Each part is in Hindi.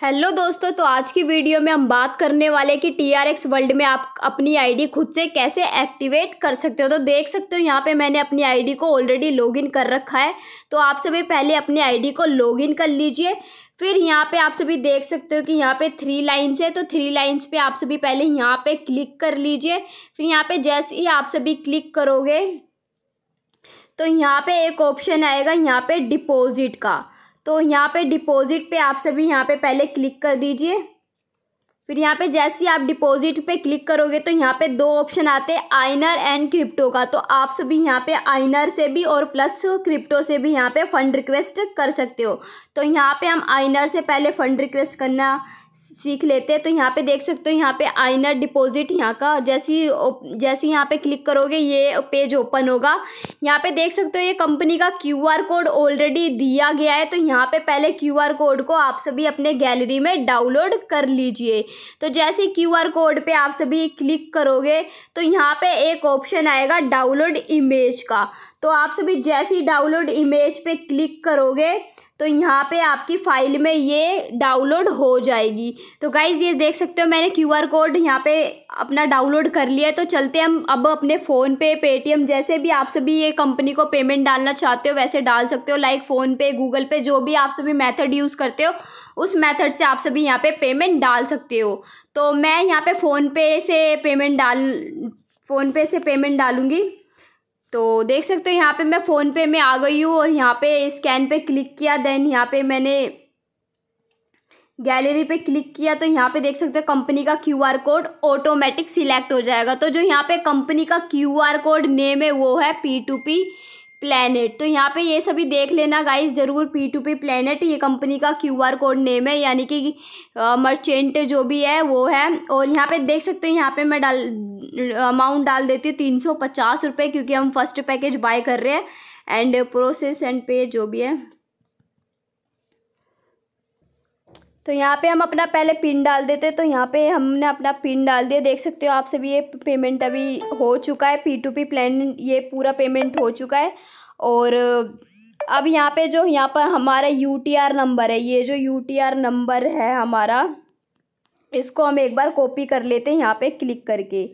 हेलो दोस्तों तो आज की वीडियो में हम बात करने वाले कि टी आर एक्स वर्ल्ड में आप अपनी आईडी खुद से कैसे एक्टिवेट कर सकते हो तो देख सकते हो यहाँ पे मैंने अपनी आईडी को ऑलरेडी लॉगिन कर रखा है तो आप सभी पहले अपनी आईडी को लॉगिन कर लीजिए फिर यहाँ पे आप सभी देख सकते हो कि यहाँ पे थ्री लाइन्स है तो थ्री लाइन्स पर आप सभी पहले यहाँ पर क्लिक कर लीजिए फिर यहाँ पर जैसे ही आप सभी क्लिक करोगे तो यहाँ पर एक ऑप्शन आएगा यहाँ पर डिपॉजिट का तो यहाँ पे डिपॉज़िट पे आप सभी यहाँ पे पहले क्लिक कर दीजिए फिर यहाँ पे जैसे ही आप डिपॉज़िट पे क्लिक करोगे तो यहाँ पे दो ऑप्शन आते हैं आइनर एंड क्रिप्टो का तो आप सभी यहाँ पे आइनर से भी और प्लस क्रिप्टो से भी यहाँ पे फ़ंड रिक्वेस्ट कर सकते हो तो यहाँ पे हम आइनर से पहले फ़ंड रिक्वेस्ट करना सीख लेते हैं तो यहाँ पे देख सकते हो यहाँ पे आइनर डिपॉजिट यहाँ का जैसी जैसे यहाँ पे क्लिक करोगे ये पेज ओपन होगा यहाँ पे देख सकते हो ये कंपनी का क्यूआर कोड ऑलरेडी दिया गया है तो यहाँ पे पहले क्यूआर कोड को आप सभी अपने गैलरी में डाउनलोड कर लीजिए तो जैसे क्यूआर कोड पे आप सभी क्लिक करोगे तो यहाँ पर एक ऑप्शन आएगा डाउनलोड इमेज का तो आप सभी जैसी डाउनलोड इमेज पर क्लिक करोगे तो यहाँ पे आपकी फ़ाइल में ये डाउनलोड हो जाएगी तो गाइज़ ये देख सकते हो मैंने क्यूआर कोड यहाँ पे अपना डाउनलोड कर लिया है तो चलते हम अब अपने फ़ोन पे पेटीएम जैसे भी आप सभी ये कंपनी को पेमेंट डालना चाहते हो वैसे डाल सकते हो लाइक फ़ोन पे गूगल पे जो भी आप सभी मेथड यूज़ करते हो उस मेथड से आप सभी यहाँ पे पेमेंट डाल सकते हो तो मैं यहाँ पे फ़ोनपे से पेमेंट डाल फ़ोनपे से पेमेंट डालूँगी तो देख सकते हो यहाँ पे मैं फ़ोनपे में आ गई हूँ और यहाँ पे स्कैन पे क्लिक किया देन यहाँ पे मैंने गैलरी पे क्लिक किया तो यहाँ पे देख सकते हो कंपनी का क्यूआर कोड ऑटोमेटिक सिलेक्ट हो जाएगा तो जो यहाँ पे कंपनी का क्यूआर कोड नेम है वो है पी टू पी प्लानट तो यहाँ पे ये सभी देख लेना गाइस ज़रूर पी टू पी प्लानट ये कंपनी का क्यू आर कोड नेम है यानी कि मर्चेंट जो भी है वो है और यहाँ पे देख सकते हैं यहाँ पे मैं डाल अमाउंट डाल देती हूँ तीन सौ पचास रुपये क्योंकि हम फर्स्ट पैकेज बाय कर रहे हैं एंड प्रोसेस एंड पे जो भी है तो यहाँ पे हम अपना पहले पिन डाल देते तो यहाँ पे हमने अपना पिन डाल दिया देख सकते हो आप सभी ये पेमेंट अभी हो चुका है पी टू पी प्लान ये पूरा पेमेंट हो चुका है और अब यहाँ पे जो यहाँ पर हमारा यू टी आर नंबर है ये जो यू टी आर नंबर है हमारा इसको हम एक बार कॉपी कर लेते हैं यहाँ पे क्लिक करके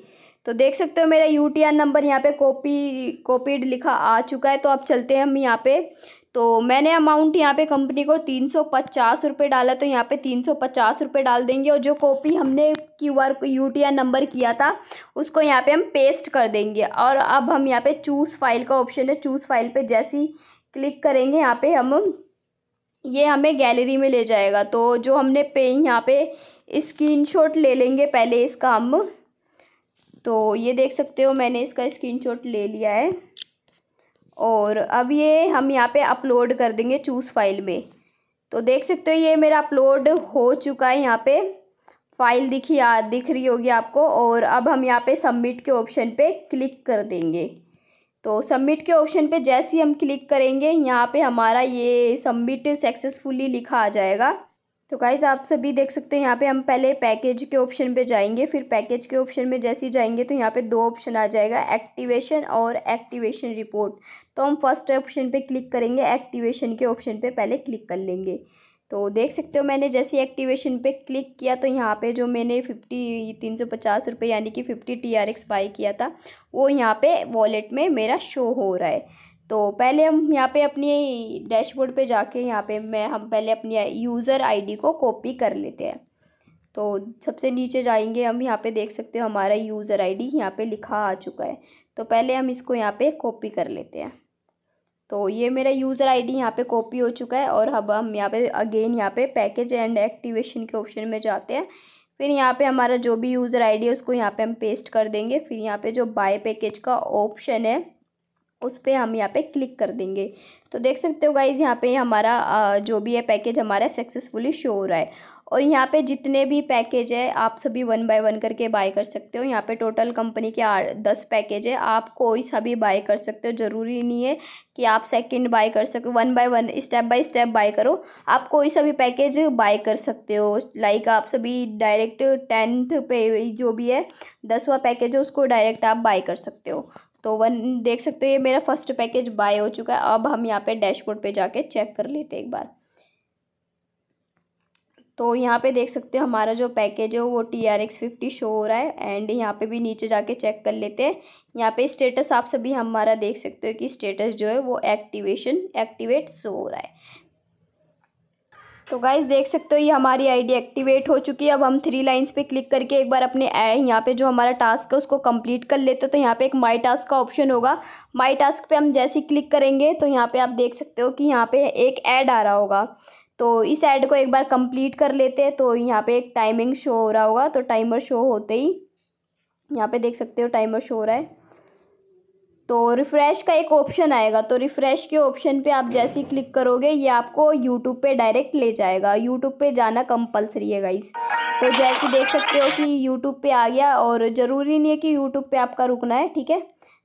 तो देख सकते हो मेरा यू नंबर यहाँ पे कॉपी कॉपीड लिखा आ चुका है तो अब चलते हैं हम यहाँ पे तो मैंने अमाउंट यहाँ पे कंपनी को तीन सौ पचास रुपये डाला तो यहाँ पे तीन सौ पचास रुपये डाल देंगे और जो कॉपी हमने Q R U T R number किया था उसको यहाँ पे हम पेस्ट कर देंगे और अब हम यहाँ पे चूज़ फाइल का ऑप्शन है चूज़ फाइल पे जैसी क्लिक करेंगे यहाँ पे हम ये हमें गैलरी में ले जाएगा तो जो हमने पे यहाँ पे स्क्रीनशॉट ले लेंगे पहले इसका हम तो ये देख सकते हो मैंने इसका स्क्रीनशॉट ले लिया है और अब ये हम यहाँ पे अपलोड कर देंगे चूज़ फाइल में तो देख सकते हो ये मेरा अपलोड हो चुका है यहाँ पे फाइल दिखी आ दिख रही होगी आपको और अब हम यहाँ पे सबमिट के ऑप्शन पे क्लिक कर देंगे तो सबमिट के ऑप्शन पे जैसे ही हम क्लिक करेंगे यहाँ पे हमारा ये सबमिट सक्सेसफुली लिखा आ जाएगा तो गाइज़ आप सभी देख सकते हैं यहाँ पे हम पहले पैकेज के ऑप्शन पे जाएंगे फिर पैकेज के ऑप्शन में जैसे ही जाएंगे तो यहाँ पे दो ऑप्शन आ जाएगा एक्टिवेशन और एक्टिवेशन रिपोर्ट तो हम फर्स्ट ऑप्शन पे क्लिक करेंगे एक्टिवेशन के ऑप्शन पे पहले क्लिक कर लेंगे तो देख सकते हो मैंने जैसे एक्टिवेशन पे क्लिक किया तो यहाँ पे जो मैंने फिफ्टी तीन सौ पचास रुपये यानी कि fifty T R X buy किया था वो यहाँ पे वॉलेट में मेरा शो हो रहा है तो पहले हम यहाँ पे अपनी डैशबोर्ड पे जाके यहाँ पे मैं हम पहले अपनी यूज़र आईडी को कॉपी कर लेते हैं तो सबसे नीचे जाएंगे हम यहाँ पे देख सकते हो हमारा यूज़र आईडी यहाँ पर लिखा आ चुका है तो पहले हम इसको यहाँ पे कॉपी कर लेते हैं तो ये मेरा यूज़र आईडी यहाँ पे कॉपी हो चुका है और अब हम यहाँ पे अगेन यहाँ पे पैकेज एंड एक्टिवेशन के ऑप्शन में जाते हैं फिर यहाँ पे हमारा जो भी यूज़र आईडी है उसको यहाँ पे हम पेस्ट कर देंगे फिर यहाँ पे जो बाय पैकेज का ऑप्शन है उस पर हम यहाँ पे क्लिक कर देंगे तो देख सकते हो गाइज़ यहाँ पे हमारा जो भी है पैकेज हमारा सक्सेसफुली शो हो रहा है और यहाँ पे जितने भी पैकेज है आप सभी वन बाय वन करके बाय कर सकते हो यहाँ पे टोटल कंपनी के आठ दस पैकेज है आप कोई सा भी बाय कर सकते हो ज़रूरी नहीं है कि आप सेकंड बाय कर सको one by one step by step buy करो आप कोई सा भी पैकेज बाय कर सकते हो लाइक आप सभी डायरेक्ट टेंथ पे जो भी है दसवा पैकेज है उसको डायरेक्ट आप बाय कर सकते हो तो वन देख सकते हो ये मेरा फर्स्ट पैकेज बाय हो चुका है अब हम यहाँ पे डैशबोर्ड पे जाके चेक कर लेते एक बार तो यहाँ पे देख सकते हो हमारा जो पैकेज है वो T R X fifty show हो रहा है एंड यहाँ पे भी नीचे जाके चेक कर लेते हैं यहाँ पे स्टेटस आप सभी हमारा देख सकते हो कि स्टेटस जो है वो एक्टिवेशन एक्टिवेट शो हो रहा है तो गाइज देख सकते हो ये हमारी आईडी एक्टिवेट हो चुकी है अब हम थ्री लाइंस पे क्लिक करके एक बार अपने यहाँ पे जो हमारा टास्क है उसको कंप्लीट कर लेते हो तो यहाँ पे एक माई टास्क का ऑप्शन होगा माई टास्क पे हम जैसे क्लिक करेंगे तो यहाँ पे आप देख सकते हो कि यहाँ पे एक ऐड आ रहा होगा तो इस ऐड को एक बार कम्प्लीट कर लेते हैं तो यहाँ पर एक टाइमिंग शो हो रहा होगा तो टाइमर शो होते ही यहाँ पर देख सकते हो टाइमर शो हो रहा है तो रिफ़्रेश का एक ऑप्शन आएगा तो रिफ़्रेश के ऑप्शन पे आप जैसे ही क्लिक करोगे ये आपको यूट्यूब पे डायरेक्ट ले जाएगा यूट्यूब पे जाना कंपलसरी है गाइस तो जैसे देख सकते हो कि यूट्यूब पे आ गया और ज़रूरी नहीं है कि यूट्यूब पे आपका रुकना है ठीक है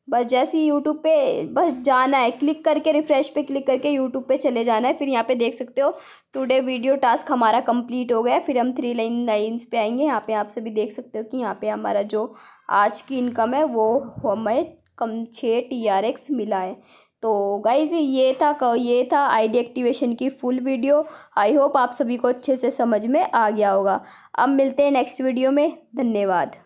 बस जैसे ही यूट्यूब पर बस जाना है क्लिक करके रिफ़्रेश पर क्लिक करके यूट्यूब पर चले जाना है फिर यहाँ पर देख सकते हो टुडे वीडियो टास्क हमारा कम्प्लीट हो गया फिर हम थ्री लाइन लाइन्स पर आएंगे यहाँ पर आप सभी देख सकते हो कि यहाँ पर हमारा जो आज की इनकम है वो हमें कम छः टी आर एक्स मिला है तो गाइज ये था ये था आईडी एक्टिवेशन की फुल वीडियो आई होप आप सभी को अच्छे से समझ में आ गया होगा अब मिलते हैं नेक्स्ट वीडियो में धन्यवाद